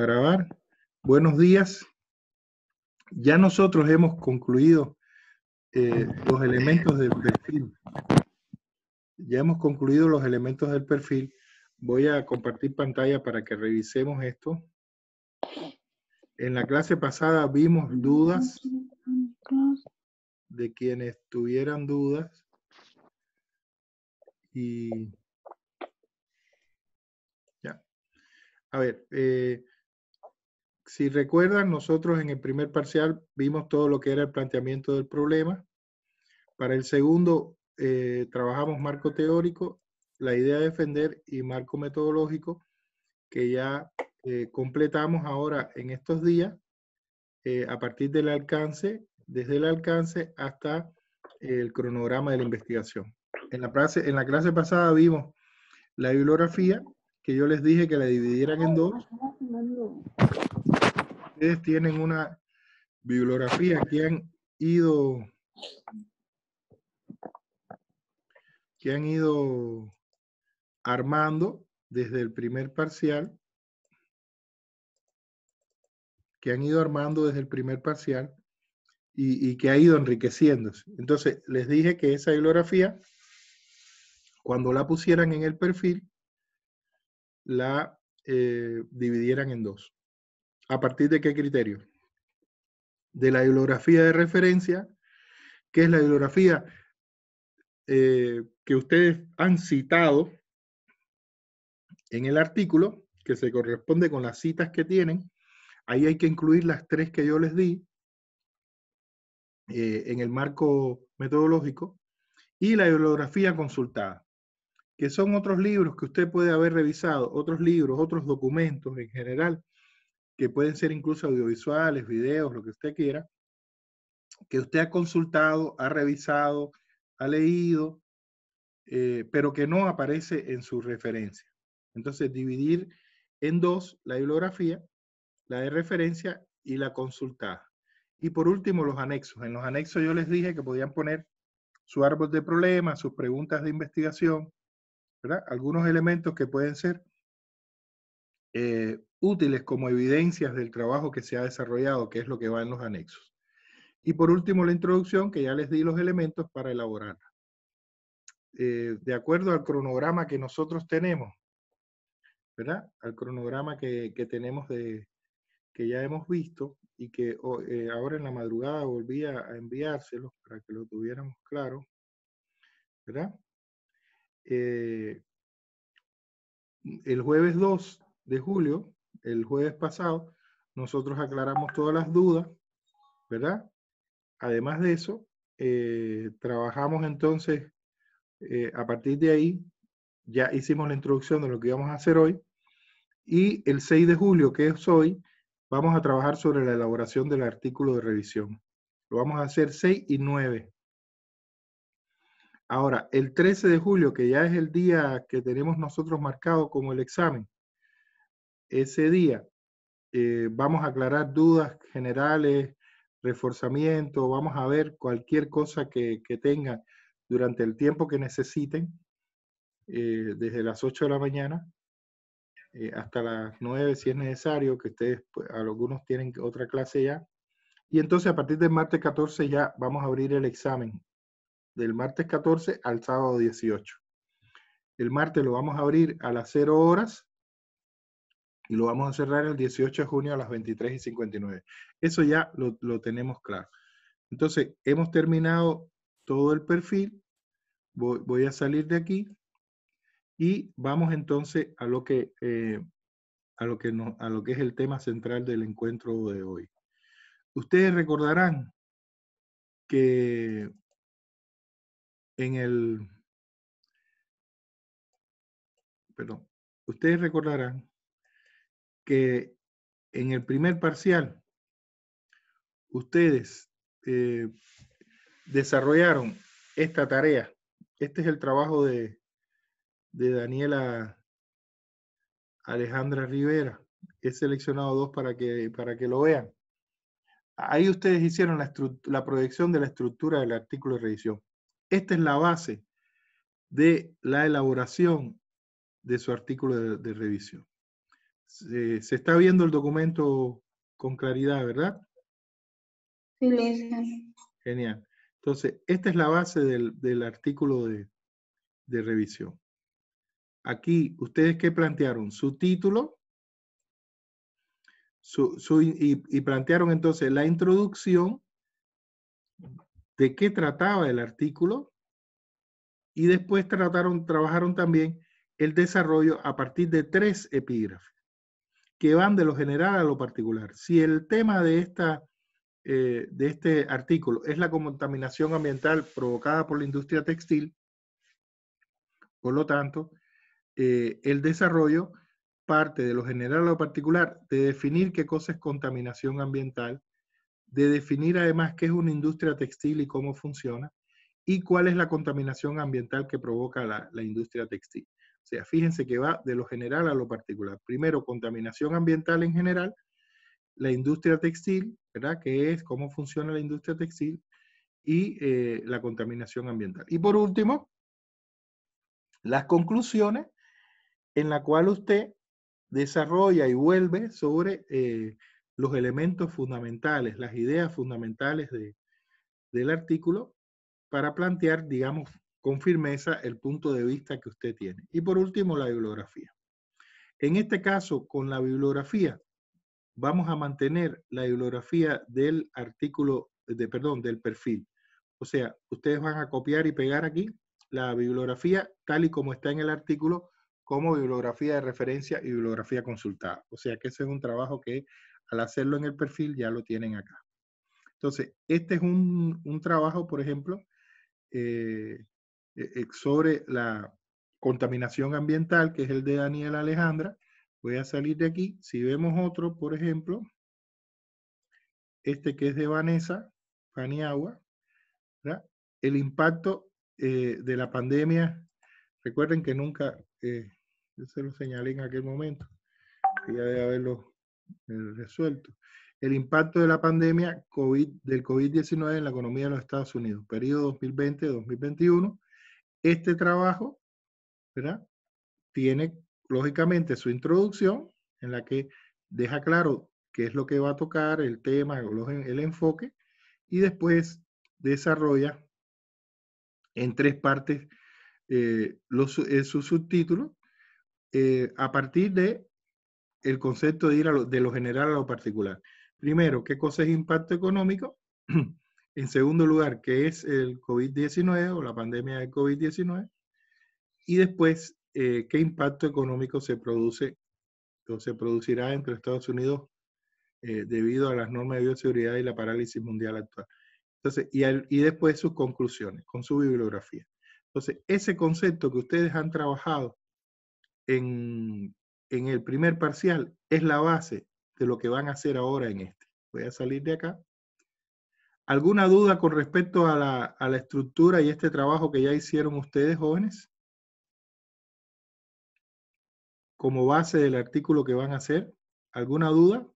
grabar. Buenos días. Ya nosotros hemos concluido eh, los elementos del perfil. Ya hemos concluido los elementos del perfil. Voy a compartir pantalla para que revisemos esto. En la clase pasada vimos dudas de quienes tuvieran dudas. Y ya. A ver, eh, si recuerdan, nosotros en el primer parcial vimos todo lo que era el planteamiento del problema. Para el segundo, eh, trabajamos marco teórico, la idea de defender y marco metodológico, que ya eh, completamos ahora en estos días, eh, a partir del alcance, desde el alcance hasta el cronograma de la investigación. En la clase, en la clase pasada vimos la bibliografía, que yo les dije que la dividieran en dos ustedes tienen una bibliografía que han ido que han ido armando desde el primer parcial que han ido armando desde el primer parcial y, que ha ido enriqueciéndose. Entonces, les dije que esa bibliografía, cuando la pusieran en el perfil, la eh, dividieran en dos. ¿A partir de qué criterio? De la bibliografía de referencia, que es la bibliografía eh, que ustedes han citado en el artículo, que se corresponde con las citas que tienen. Ahí hay que incluir las tres que yo les di eh, en el marco metodológico y la bibliografía consultada, que son otros libros que usted puede haber revisado, otros libros, otros documentos en general, que pueden ser incluso audiovisuales, videos, lo que usted quiera, que usted ha consultado, ha revisado, ha leído, eh, pero que no aparece en su referencia. Entonces, dividir en dos la bibliografía, la de referencia y la consultada. Y por último, los anexos. En los anexos yo les dije que podían poner su árbol de problemas, sus preguntas de investigación, ¿verdad? Algunos elementos que pueden ser eh, útiles como evidencias del trabajo que se ha desarrollado, que es lo que va en los anexos. Y por último, la introducción, que ya les di los elementos para elaborarla. Eh, de acuerdo al cronograma que nosotros tenemos, ¿verdad? Al cronograma que, tenemos de, que ya hemos visto y que eh, ahora en la madrugada volví a, enviárselo, enviárselos para que lo tuviéramos claro, ¿verdad? el jueves 2 de julio, el jueves pasado, nosotros aclaramos todas las dudas, ¿verdad? Además de eso, eh, trabajamos entonces, eh, a partir de ahí, ya hicimos la introducción de lo que íbamos a hacer hoy, y el 6 de julio, que es hoy, vamos a trabajar sobre la elaboración del artículo de revisión. Lo vamos a hacer 6 y 9. Ahora, el 13 de julio, que ya es el día que tenemos nosotros marcado como el examen, ese día eh, vamos a aclarar dudas generales, reforzamiento, vamos a ver cualquier cosa que, tengan durante el tiempo que necesiten, eh, desde las 8 de la mañana eh, hasta las 9 si es necesario, que ustedes, pues, algunos tienen otra clase ya. Y entonces a partir del martes 14 ya vamos a abrir el examen, del martes 14 al sábado 18. El martes lo vamos a abrir a las 0 horas y lo vamos a cerrar el 18 de junio a las 23 y 59. Eso ya lo, tenemos claro. Entonces, hemos terminado todo el perfil. Voy, a salir de aquí y vamos entonces a lo que, eh, a, lo que no, a lo que es el tema central del encuentro de hoy. Ustedes recordarán que en el... Perdón. Ustedes recordarán que en el primer parcial ustedes eh, desarrollaron esta tarea. Este es el trabajo de, Daniela Alejandra Rivera. He seleccionado dos para que, para que lo vean. Ahí ustedes hicieron la, proyección de la estructura del artículo de revisión. Esta es la base de la elaboración de su artículo de revisión se, está viendo el documento con claridad, ¿verdad? Sí, Genial. Entonces, esta es la base del, artículo de, revisión. Aquí, ¿ustedes qué plantearon? Su título, y, plantearon entonces la introducción, de qué trataba el artículo, y después trataron, trabajaron también el desarrollo a partir de tres epígrafos que van de lo general a lo particular. Si el tema de, esta, eh, de este artículo es la contaminación ambiental provocada por la industria textil, por lo tanto, eh, el desarrollo parte de lo general a lo particular, de definir qué cosa es contaminación ambiental, de definir además qué es una industria textil y cómo funciona, y cuál es la contaminación ambiental que provoca la industria textil. O sea, fíjense que va de lo general a lo particular. Primero, contaminación ambiental en general, la industria textil, ¿verdad? ¿Qué es cómo funciona la industria textil y eh, la contaminación ambiental. Y por último, las conclusiones en la cual usted desarrolla y vuelve sobre eh, los elementos fundamentales, las ideas fundamentales de, del artículo para plantear, digamos, con firmeza el punto de vista que usted tiene. Y por último, la bibliografía. En este caso, con la bibliografía, vamos a mantener la bibliografía del artículo, de, perdón, del perfil. O sea, ustedes van a copiar y pegar aquí la bibliografía tal y como está en el artículo, como bibliografía de referencia y bibliografía consultada. O sea que ese es un trabajo que al hacerlo en el perfil ya lo tienen acá. Entonces, este es un, trabajo, por ejemplo, eh, eh, eh, sobre la contaminación ambiental, que es el de Daniel Alejandra. Voy a salir de aquí. Si vemos otro, por ejemplo, este que es de Vanessa, Paniagua, el impacto eh, de la pandemia, recuerden que nunca, yo se lo señalé en aquel momento, ya de haberlo resuelto, el impacto de la pandemia COVID, del COVID-19 en la economía de los Estados Unidos, periodo 2020-2021, este trabajo, Tiene, lógicamente, su introducción en la que deja claro qué es lo que va a tocar, el tema, el enfoque, y después desarrolla en tres partes eh, los, sus eh, subtítulos eh, a partir de el concepto de ir de lo general a lo particular. Primero, ¿qué cosa es impacto económico? En segundo lugar, qué es el COVID-19 o la pandemia del COVID-19. Y después, eh, qué impacto económico se produce o se producirá entre Estados Unidos eh, debido a las normas de bioseguridad y la parálisis mundial actual. Entonces, y, después sus conclusiones con su bibliografía. Entonces, ese concepto que ustedes han trabajado en el primer parcial es la base de lo que van a hacer ahora en este. Voy a salir de acá ¿Alguna duda con respecto a la, estructura y este trabajo que ya hicieron ustedes, jóvenes? Como base del artículo que van a hacer, ¿alguna duda?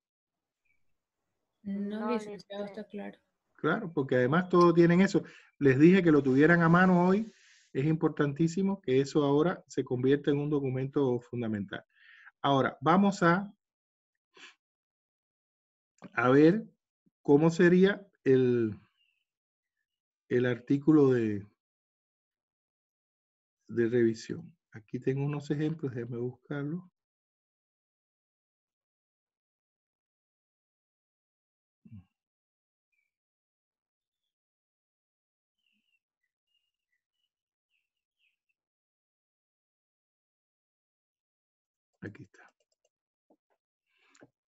No, licenciado, está claro. Claro, porque además todos tienen eso. Les dije que lo tuvieran a mano hoy. Es importantísimo que eso ahora se convierta en un documento fundamental. Ahora, vamos a, a ver cómo sería el, artículo de, de revisión. Aquí tengo unos ejemplos, déjame buscarlo Aquí está.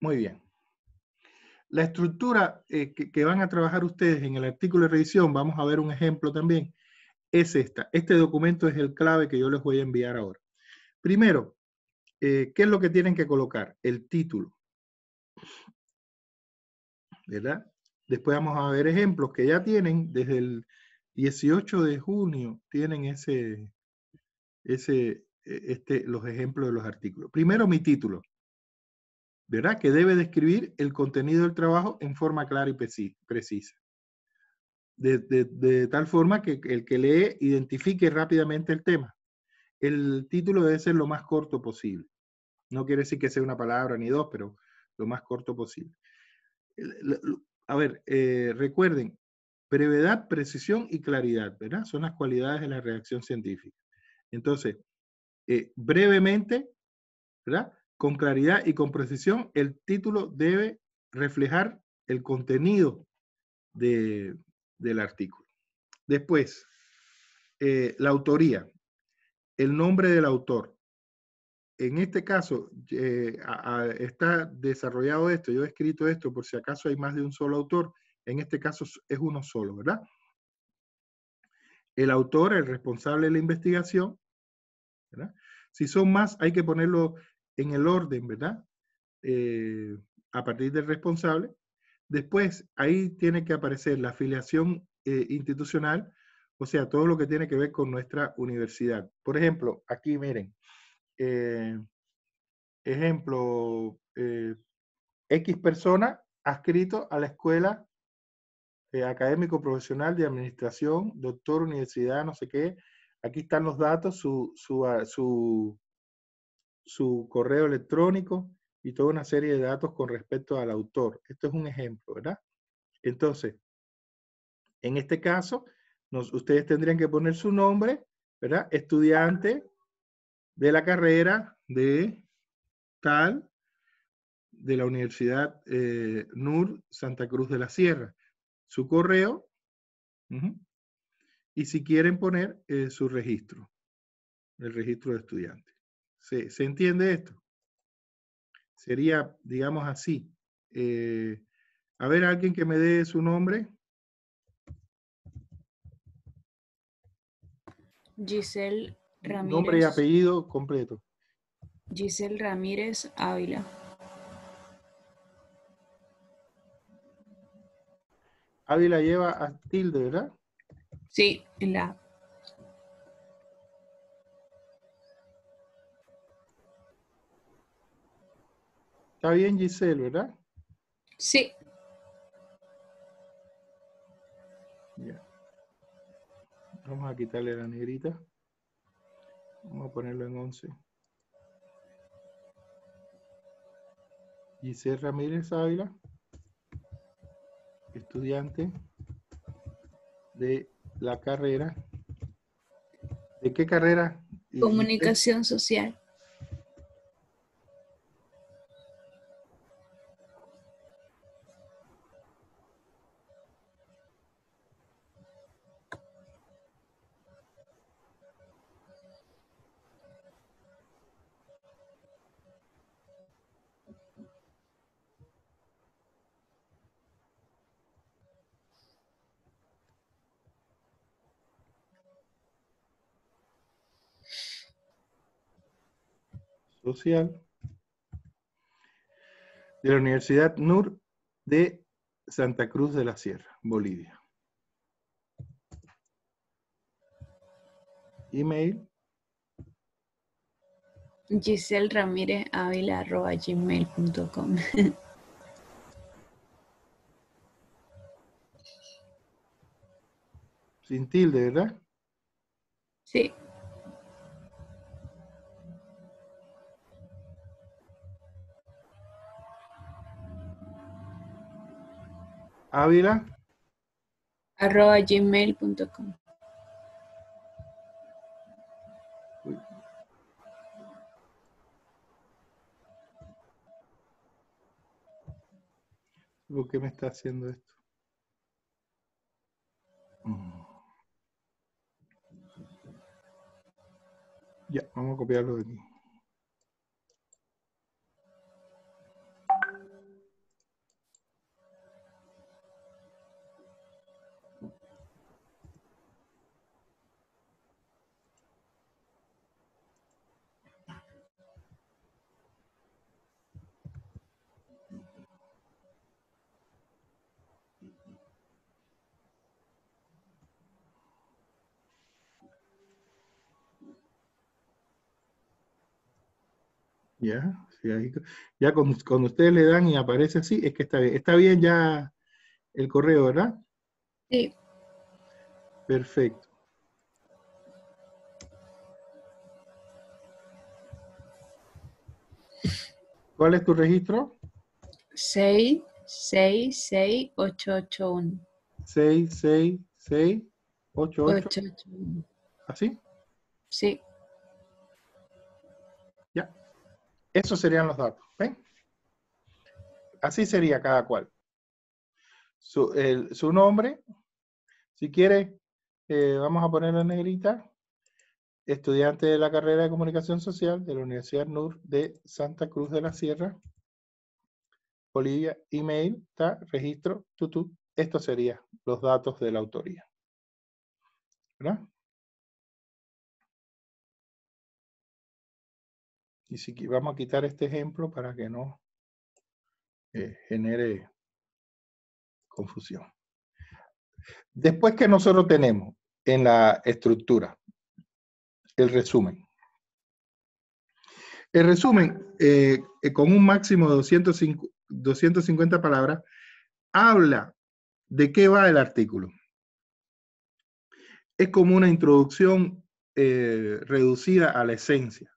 Muy bien. La estructura eh, que, van a trabajar ustedes en el artículo de revisión, vamos a ver un ejemplo también, es esta. Este documento es el clave que yo les voy a enviar ahora. Primero, eh, ¿qué es lo que tienen que colocar? El título. ¿Verdad? Después vamos a ver ejemplos que ya tienen desde el 18 de junio, tienen ese, ese, e, este, los ejemplos de los artículos. Primero, mi título. ¿verdad? Que debe describir el contenido del trabajo en forma clara y precisa. De, tal forma que el que lee identifique rápidamente el tema. El título debe ser lo más corto posible. No quiere decir que sea una palabra ni dos, pero lo más corto posible. A ver, eh, recuerden, brevedad, precisión y claridad, ¿verdad? Son las cualidades de la redacción científica. Entonces, eh, brevemente, ¿verdad? con claridad y con precisión, el título debe reflejar el contenido del artículo. Después, eh, la autoría, el nombre del autor. En este caso, eh, está desarrollado esto, yo he escrito esto por si acaso hay más de un solo autor, en este caso es uno solo, ¿verdad? El autor, el responsable de la investigación, Si son más, hay que ponerlo en el orden, ¿verdad? Eh, a partir del responsable. Después, ahí tiene que aparecer la afiliación eh, institucional, o sea, todo lo que tiene que ver con nuestra universidad. Por ejemplo, aquí miren, eh, ejemplo, X persona adscrito a la escuela académico profesional de administración, doctor, universidad, no sé qué. Aquí están los datos, su su correo electrónico y toda una serie de datos con respecto al autor. Esto es un ejemplo, ¿verdad? Entonces, en este caso, ustedes tendrían que poner su nombre, ¿verdad? Estudiante de la carrera de tal, de la Universidad eh, NUR Santa Cruz de la Sierra. Su correo, y si quieren poner eh, su registro, el registro de estudiante. ¿Se, se entiende esto? Sería, digamos así. Eh, a ver, alguien que me dé su nombre. Giselle Ramírez. Nombre y apellido completo. Giselle Ramírez Ávila. Ávila lleva a tilde, ¿verdad? Sí, la Está bien, Giselle, ¿verdad? Sí. Ya. Vamos a quitarle la negrita. Vamos a ponerlo en 11. Giselle Ramírez Ávila, estudiante de la carrera. ¿De qué carrera? Comunicación social. Social de la Universidad NUR de Santa Cruz de la Sierra, Bolivia. Email. Giselle Ramírez Ávila gmail.com. Sin tilde, ¿verdad? Sí. Ávila. Arroba gmail.com. ¿Por qué me está haciendo esto? Mm. Ya, vamos a copiarlo de aquí. Ya, ya cuando, cuando, ustedes le dan y aparece así, es que está bien. Está bien ya el correo, ¿verdad? Sí. Perfecto. ¿Cuál es tu registro? 666881. 666881. ¿Así? Sí. Ya. Esos serían los datos. ¿ven? Así sería cada cual. Su, nombre, si quiere, eh, vamos a ponerlo en negrita, estudiante de la carrera de comunicación social de la Universidad NUR de Santa Cruz de la Sierra, Bolivia, email, ta, registro, tutu. Esto serían los datos de la autoría. ¿Verdad? Y si vamos a quitar este ejemplo para que no eh, genere confusión. Después que nosotros tenemos en la estructura el resumen. El resumen, eh, eh, con un máximo de 250, palabras, habla de qué va el artículo. Es como una introducción reducida a la esencia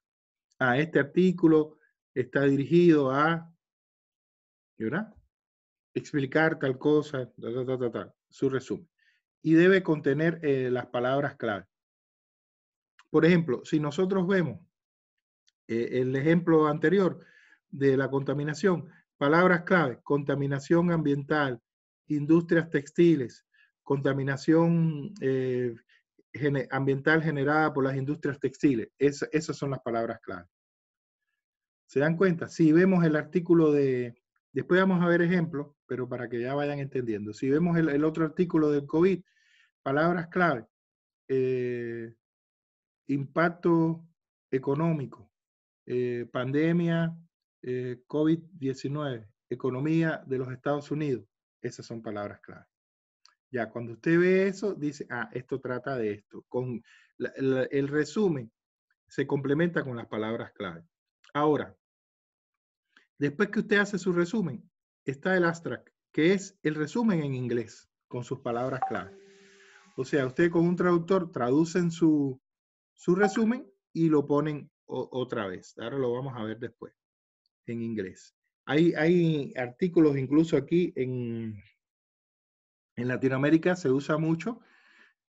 a este artículo está dirigido a explicar tal cosa, su resumen. Y debe contener eh, las palabras clave. Por ejemplo, si nosotros vemos eh, el ejemplo anterior de la contaminación, palabras clave, contaminación ambiental, industrias textiles, contaminación eh, ambiental generada por las industrias textiles. esas son las palabras clave. ¿Se dan cuenta? Si vemos el artículo de, después vamos a ver ejemplos, pero para que ya vayan entendiendo. Si vemos el, otro artículo del COVID, palabras clave, eh, impacto económico, eh, pandemia, eh, COVID-19, economía de los Estados Unidos, esas son palabras clave. Ya, cuando usted ve eso, dice, ah, esto trata de esto. Con el resumen se complementa con las palabras clave. Ahora, después que usted hace su resumen, está el abstract, que es el resumen en inglés, con sus palabras clave. O sea, usted con un traductor traducen su, su resumen y lo ponen otra vez. Ahora lo vamos a ver después, en inglés. Hay, hay artículos incluso aquí en, en Latinoamérica se usa mucho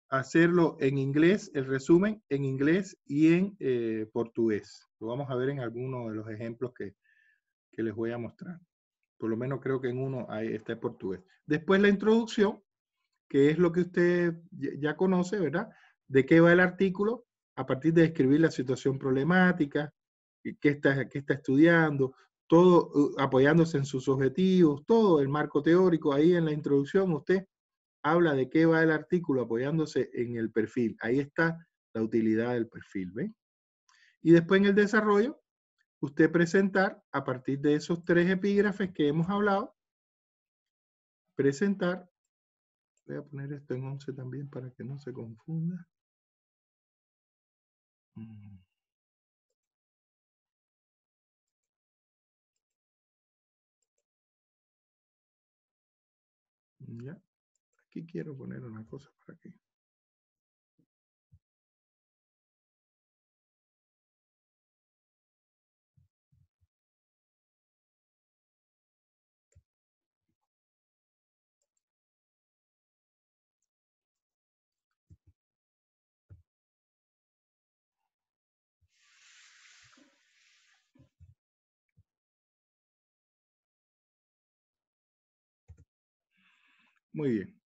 hacerlo en inglés, el resumen en inglés y en eh, portugués. Lo vamos a ver en algunos de los ejemplos que, que, les voy a mostrar. Por lo menos creo que en uno ahí está en portugués. Después la introducción, que es lo que usted ya conoce, ¿verdad? De qué va el artículo a partir de describir la situación problemática, qué está, qué está estudiando, todo uh, apoyándose en sus objetivos, todo el marco teórico ahí en la introducción, usted habla de qué va el artículo apoyándose en el perfil. Ahí está la utilidad del perfil. ¿ven? Y después en el desarrollo, usted presentar a partir de esos tres epígrafes que hemos hablado, presentar, voy a poner esto en 11 también para que no se confunda. Mm. ¿Ya? quiero poner una cosa para aquí. Muy bien.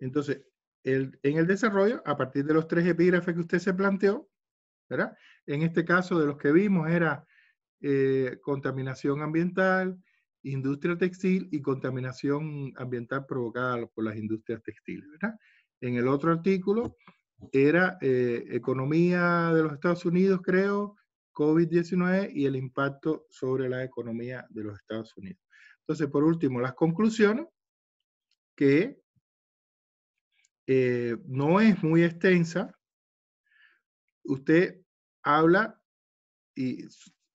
Entonces, en el desarrollo, a partir de los tres epígrafes que usted se planteó, ¿verdad? En este caso de los que vimos era eh, contaminación ambiental, industria textil y contaminación ambiental provocada por las industrias textiles, ¿verdad? En el otro artículo era eh, economía de los Estados Unidos, creo, COVID-19 y el impacto sobre la economía de los Estados Unidos. Entonces, por último, las conclusiones, que eh, no es muy extensa. Usted habla y,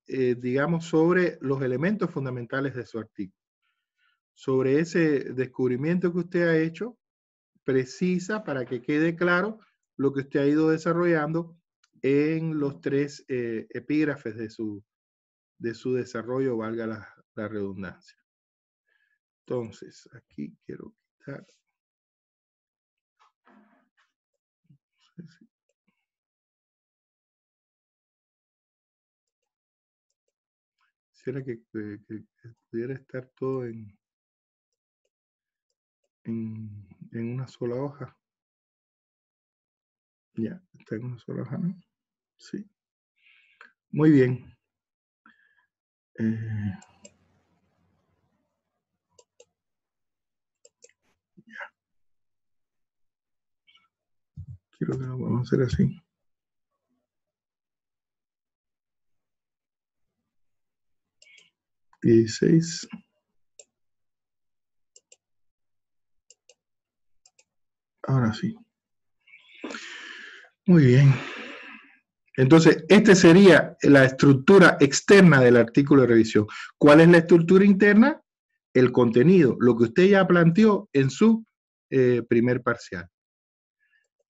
eh, digamos, sobre los elementos fundamentales de su artículo. Sobre ese descubrimiento que usted ha hecho, precisa para que quede claro lo que usted ha ido desarrollando en los tres eh, epígrafes de su, de su desarrollo, valga la, la redundancia. Entonces, aquí quiero quitar Quisiera que, que, pudiera estar todo en, en, una sola hoja. Ya, está en una sola hoja, ¿no? Sí. Muy bien. Eh, Quiero que lo vamos a hacer así. Dieciséis. Ahora sí. Muy bien. Entonces, esta sería la estructura externa del artículo de revisión. ¿Cuál es la estructura interna? El contenido, lo que usted ya planteó en su eh, primer parcial.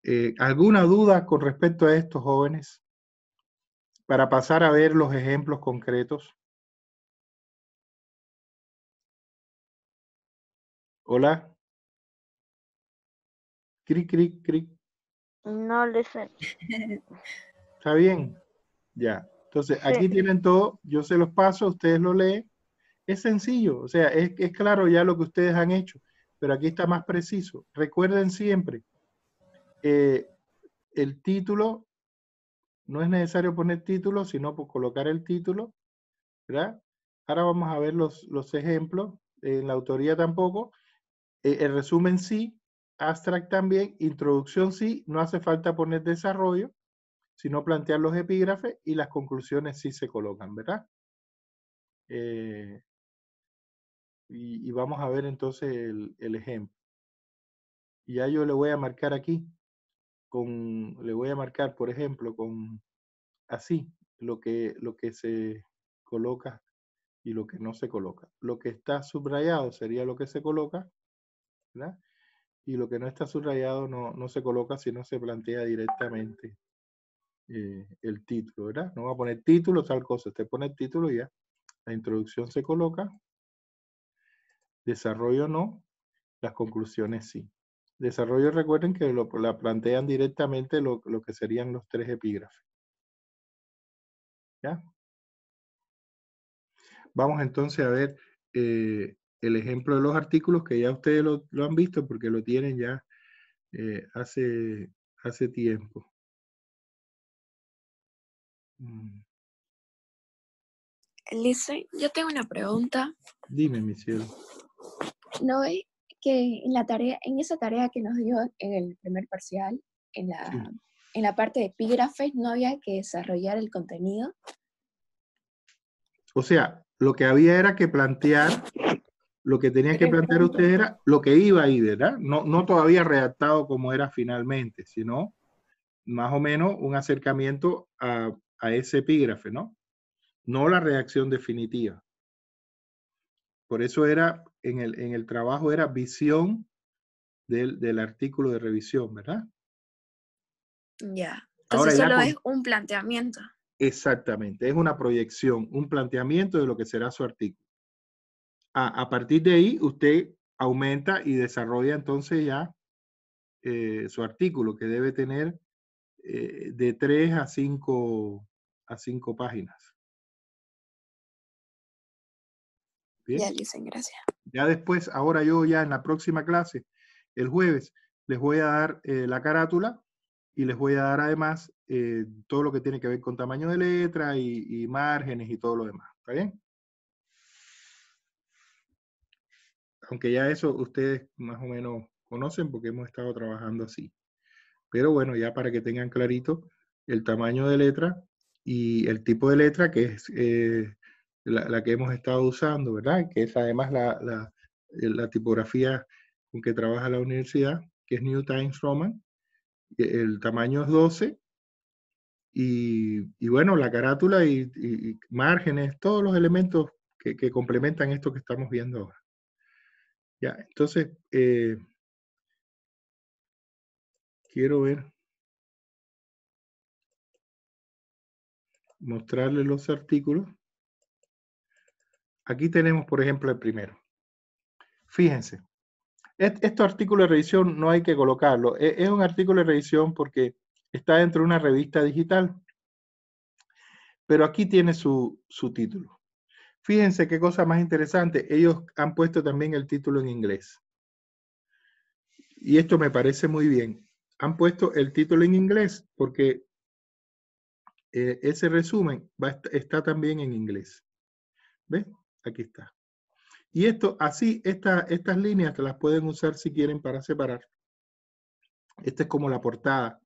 Eh, ¿Alguna duda con respecto a estos jóvenes? Para pasar a ver los ejemplos concretos. Hola. Cric, cric, cric. No le sé. ¿Está bien? Ya. Entonces, aquí tienen todo. Yo se los paso, ustedes lo leen. Es sencillo, o sea, es, es claro ya lo que ustedes han hecho, pero aquí está más preciso. Recuerden siempre, eh, el título, no es necesario poner título, sino por colocar el título, ¿verdad? Ahora vamos a ver los, ejemplos, eh, en la autoría tampoco, eh, el resumen sí, abstract también, introducción sí, no hace falta poner desarrollo, sino plantear los epígrafes y las conclusiones sí se colocan, ¿verdad? y, vamos a ver entonces el, el ejemplo. Ya yo le voy a marcar aquí le voy a marcar, por ejemplo, con así, lo que, lo que se coloca y lo que no se coloca. Lo que está subrayado sería lo que se coloca, ¿verdad? Y lo que no está subrayado no, se coloca, si no se plantea directamente eh, el título, ¿verdad? No va a poner título, tal cosa. Usted pone el título ya. La introducción se coloca. Desarrollo no. Las conclusiones sí. Desarrollo, recuerden que la plantean directamente lo, que serían los tres epígrafes. ¿Ya? Vamos entonces a ver eh, el ejemplo de los artículos que ya ustedes lo, han visto porque lo tienen ya eh, hace, hace tiempo. Mm. Lice, yo tengo una pregunta. Dime, mi cielo. ¿No hay en, la tarea, en esa tarea que nos dio en el primer parcial, en la, en la parte de epígrafes, no había que desarrollar el contenido. O sea, lo que había era que plantear, lo que tenía que plantear usted era lo que iba ahí, ¿verdad? No, todavía redactado como era finalmente, sino más o menos un acercamiento a, a ese epígrafe, ¿no? No la redacción definitiva. Por eso era en el, en el trabajo era visión del, artículo de revisión, ¿verdad? Ya. Entonces eso solo es un planteamiento. Exactamente, es una proyección, un planteamiento de lo que será su artículo. a partir de ahí, usted aumenta y desarrolla entonces ya eh, su artículo, que debe tener eh, de tres a 5 a cinco páginas. Ya, dicen gracias. Ya después, ahora yo ya en la próxima clase, el jueves, les voy a dar eh, la carátula y les voy a dar además eh, todo lo que tiene que ver con tamaño de letra y, márgenes y todo lo demás. ¿Está bien? Aunque ya eso ustedes más o menos conocen porque hemos estado trabajando así. Pero bueno, ya para que tengan clarito el tamaño de letra y el tipo de letra que es eh, la, que hemos estado usando, ¿verdad? Que es además eh, la, tipografía con que trabaja la universidad, que es New Times Roman. El tamaño es 12. Y, bueno, la carátula y, márgenes, todos los elementos que, complementan esto que estamos viendo ahora. Ya, entonces, eh, quiero ver. mostrarles los artículos. Aquí tenemos, por ejemplo, el primero. Fíjense, este artículo de revisión no hay que colocarlo. E-, es un artículo de revisión porque está dentro de una revista digital. Pero aquí tiene su, título. Fíjense qué cosa más interesante. Ellos han puesto también el título en inglés. Y esto me parece muy bien. Han puesto el título en inglés porque eh, ese resumen está también en inglés. ¿Ves? Aquí está. Y esto, así, estas líneas que las pueden usar si quieren para separar. Esta es como la portada,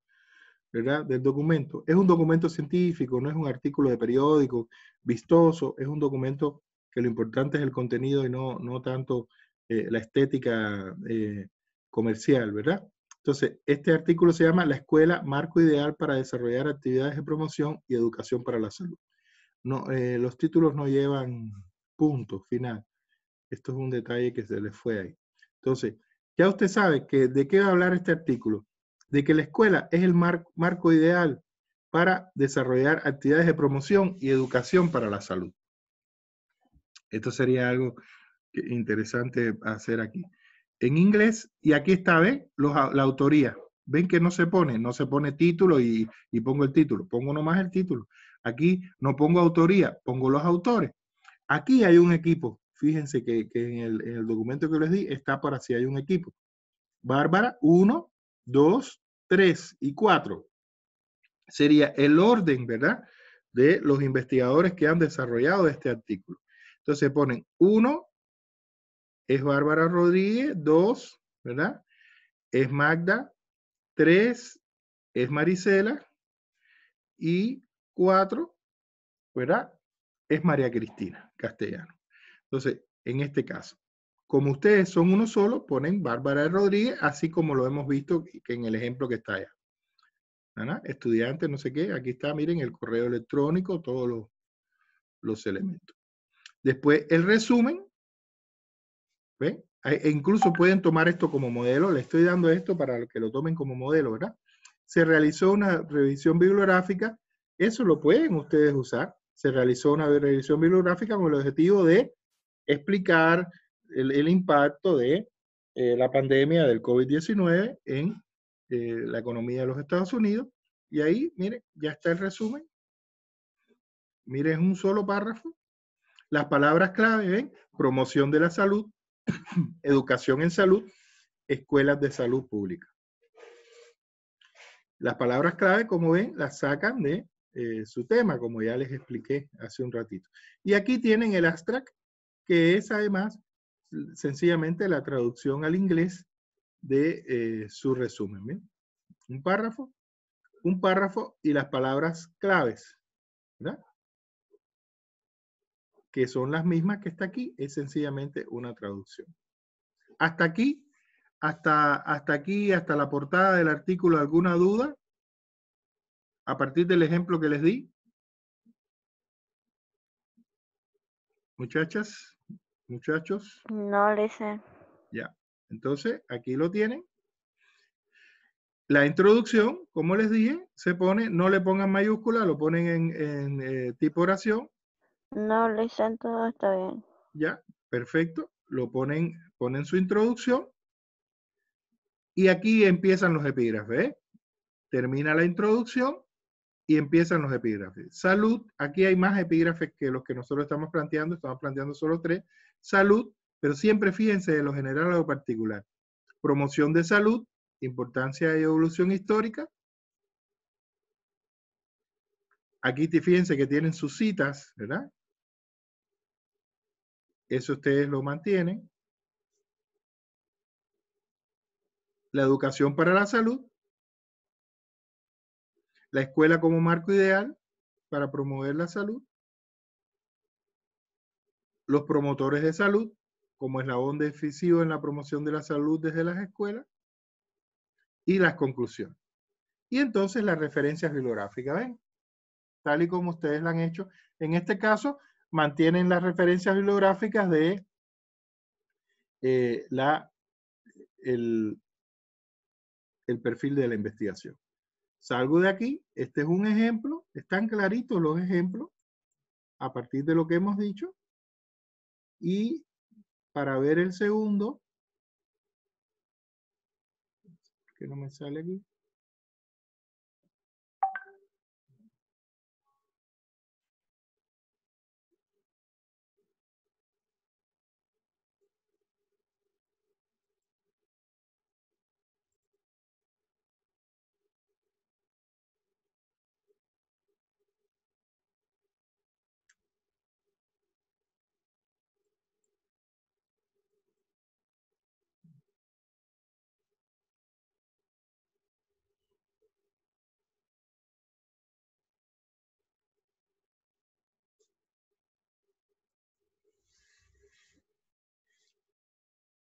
¿verdad? Del documento. Es un documento científico, no es un artículo de periódico vistoso, es un documento que lo importante es el contenido y no, no tanto eh, la estética eh, comercial, ¿verdad? Entonces, este artículo se llama La escuela, marco ideal para desarrollar actividades de promoción y educación para la salud. No, eh, los títulos no llevan Punto final. Esto es un detalle que se les fue ahí. Entonces, ya usted sabe que de qué va a hablar este artículo. De que la escuela es el marco ideal para desarrollar actividades de promoción y educación para la salud. Esto sería algo interesante hacer aquí. En inglés, y aquí está, ¿ven? la autoría. ¿Ven que no se pone? No se pone título y, y, pongo el título. Pongo nomás el título. Aquí no pongo autoría, pongo los autores. Aquí hay un equipo. Fíjense que, en, el, documento que les di está para si hay un equipo. Bárbara, 1, 2, 3 y 4. Sería el orden, ¿verdad? De los investigadores que han desarrollado este artículo. Entonces ponen 1 es Bárbara Rodríguez, 2, ¿verdad? Es Magda, 3 es Marisela y 4, ¿verdad? es María Cristina Castellano. Entonces, en este caso, como ustedes son uno solo, ponen Bárbara Rodríguez, así como lo hemos visto en el ejemplo que está allá. Estudiantes, no sé qué, aquí está, miren, el correo electrónico, todos los, elementos. Después, el resumen. ¿Ven? Ah, e incluso pueden tomar esto como modelo, le estoy dando esto para que lo tomen como modelo, ¿verdad? Se realizó una revisión bibliográfica, eso lo pueden ustedes usar se realizó una revisión bibliográfica con el objetivo de explicar el, impacto de eh, la pandemia del COVID-19 en eh, la economía de los Estados Unidos. Y ahí, mire, ya está el resumen. Mire, es un solo párrafo. Las palabras clave, ven, promoción de la salud, educación en salud, escuelas de salud pública. Las palabras clave, como ven, las sacan de eh, su tema, como ya les expliqué hace un ratito. Y aquí tienen el abstract, que es además sencillamente la traducción al inglés de eh, su resumen. Un párrafo, un párrafo y las palabras claves, ¿verdad? que son las mismas que está aquí, es sencillamente una traducción. Hasta aquí, hasta, hasta aquí, hasta la portada del artículo, ¿alguna duda? a partir del ejemplo que les di? Muchachas, muchachos. No le sé. Ya, entonces aquí lo tienen. La introducción, como les dije, se pone, no le pongan mayúscula, lo ponen en, eh, tipo oración. No le sé, todo está bien. Ya, perfecto. Lo ponen, ponen su introducción. Y aquí empiezan los epígrafes. ¿eh? Termina la introducción y empiezan los epígrafes. Salud, aquí hay más epígrafes que los que nosotros estamos planteando, estamos planteando solo tres. Salud, pero siempre fíjense de lo general a lo particular. Promoción de salud, importancia y evolución histórica. Aquí fíjense que tienen sus citas, ¿verdad? Eso ustedes lo mantienen. La educación para la salud, la escuela como marco ideal para promover la salud, los promotores de salud como es eslabón decisivo en la promoción de la salud desde las escuelas y las conclusiones. Y entonces las referencias bibliográficas, ¿ven? Tal y como ustedes la han hecho. En este caso, mantienen las referencias bibliográficas de eh, la, el perfil de la investigación. Salgo de aquí, este es un ejemplo, están claritos los ejemplos a partir de lo que hemos dicho. Y para ver el segundo, que no me sale aquí.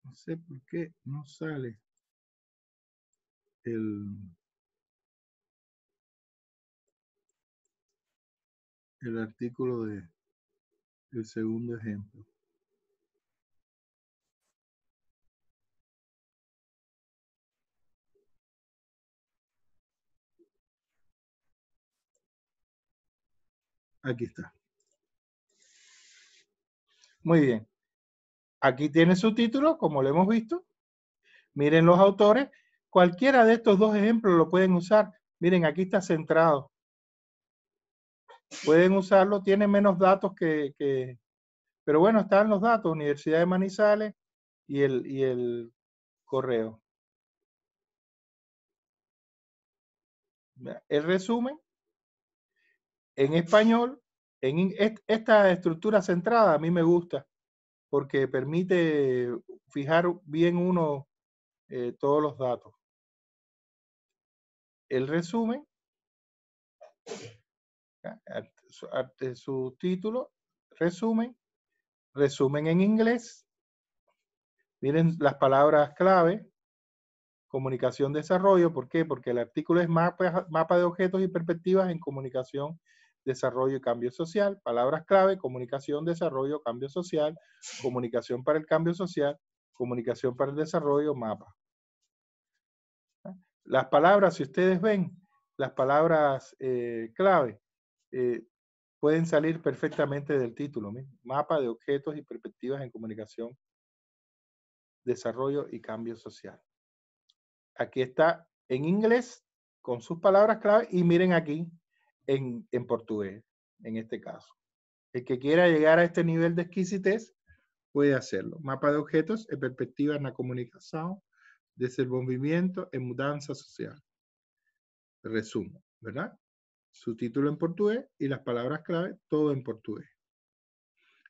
No sé por qué no sale el, el artículo de el segundo ejemplo. Aquí está. Muy bien. Aquí tiene su título, como lo hemos visto. Miren los autores. Cualquiera de estos dos ejemplos lo pueden usar. Miren, aquí está centrado. Pueden usarlo, tiene menos datos que, que... Pero bueno, están los datos, Universidad de Manizales y el, el correo. El resumen, en español, en esta estructura centrada a mí me gusta porque permite fijar bien uno eh, todos los datos. El resumen, su, eh, título, resumen, resumen en inglés. Miren las palabras clave, comunicación, desarrollo. ¿Por qué? Porque el artículo es mapa, mapa de objetos y perspectivas en comunicación desarrollo y cambio social, palabras clave, comunicación, desarrollo, cambio social, comunicación para el cambio social, comunicación para el desarrollo, mapa. ¿Ah? Las palabras, si ustedes ven, las palabras eh, clave eh, pueden salir perfectamente del título, mapa de objetos y perspectivas en comunicación, desarrollo y cambio social. Aquí está en inglés con sus palabras clave y miren aquí, en, portugués, en este caso. El que quiera llegar a este nivel de exquisitez puede hacerlo. Mapa de objetos perspectiva en la comunicación, desenvolvimiento en mudanza social. Resumo, ¿verdad? Su título en portugués y las palabras clave, todo en portugués.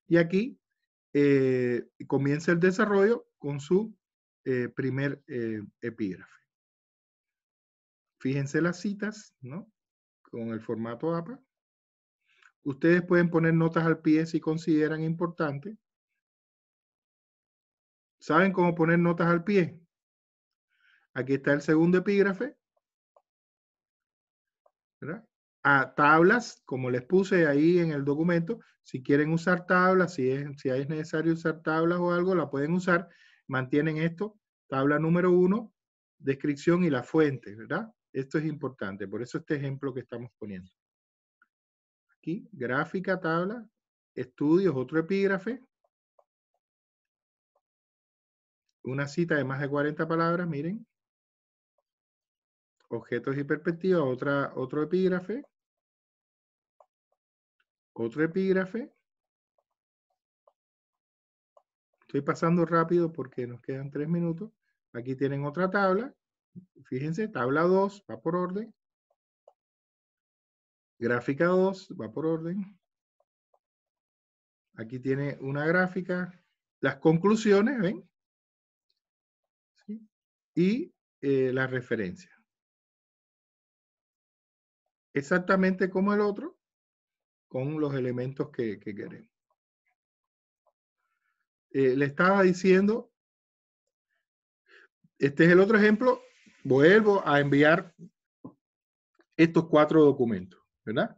Y aquí eh, comienza el desarrollo con su eh, primer eh, epígrafe. Fíjense las citas, ¿no? con el formato APA. Ustedes pueden poner notas al pie si consideran importante. ¿Saben cómo poner notas al pie? Aquí está el segundo epígrafe. A tablas, como les puse ahí en el documento, si quieren usar tablas, si es, si es necesario usar tablas o algo, la pueden usar. Mantienen esto, tabla número uno, descripción y la fuente, ¿verdad? Esto es importante, por eso este ejemplo que estamos poniendo. Aquí, gráfica, tabla, estudios, otro epígrafe. Una cita de más de 40 palabras, miren. Objetos y perspectivas, otra, otro epígrafe. Otro epígrafe. Estoy pasando rápido porque nos quedan tres minutos. Aquí tienen otra tabla Fíjense, tabla 2 va por orden. Gráfica 2 va por orden. Aquí tiene una gráfica. Las conclusiones, ¿ven? Y eh, las referencias. Exactamente como el otro, con los elementos que, queremos. Eh, le estaba diciendo, este es el otro ejemplo vuelvo a enviar estos cuatro documentos, ¿verdad?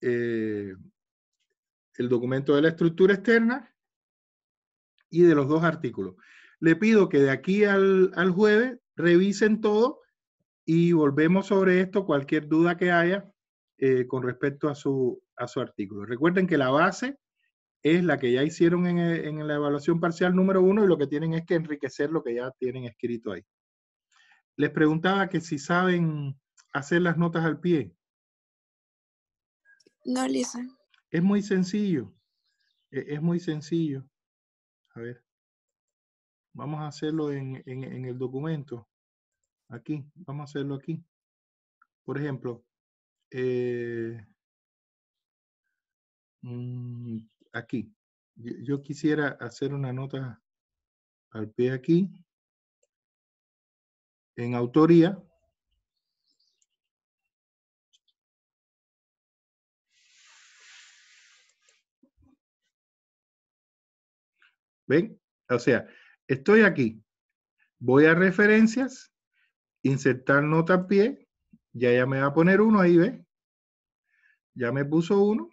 Eh, el documento de la estructura externa y de los dos artículos. Le pido que de aquí al, jueves revisen todo y volvemos sobre esto, cualquier duda que haya eh, con respecto a su, a su artículo. Recuerden que la base es la que ya hicieron en la evaluación parcial número uno y lo que tienen es que enriquecer lo que ya tienen escrito ahí. Les preguntaba que si saben hacer las notas al pie. No, Lisa. Es muy sencillo. E-, es muy sencillo. A ver. Vamos a hacerlo en, el documento. Aquí. Vamos a hacerlo aquí. Por ejemplo, eh, mm, aquí. yo quisiera hacer una nota al pie aquí en autoría. ¿Ven? O sea, estoy aquí. Voy a referencias, insertar nota pie. Ya ya me va a poner uno ahí, ¿ve? Ya me puso uno.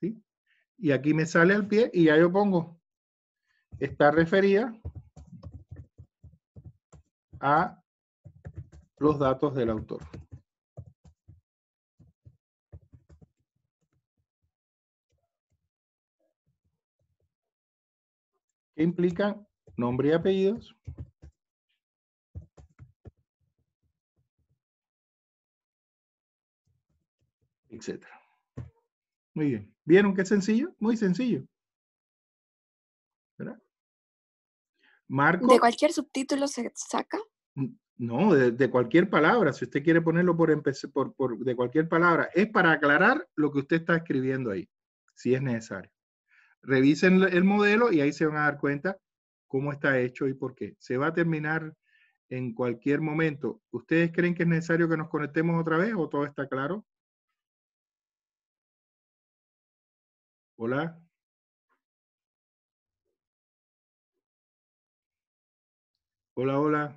¿Sí? Y aquí me sale al pie y ya yo pongo. Está referida a los datos del autor. que implican nombre y apellidos, etc. Muy bien. ¿Vieron qué sencillo? Muy sencillo. ¿De cualquier subtítulo se saca? Mm, no, de, cualquier palabra, si usted quiere ponerlo por, por, por, de cualquier palabra, es para aclarar lo que usted está escribiendo ahí, si es necesario. Revisen el modelo y ahí se van a dar cuenta cómo está hecho y por qué. Se va a terminar en cualquier momento. ¿Ustedes creen que es necesario que nos conectemos otra vez o todo está claro? Hola. Hola, hola.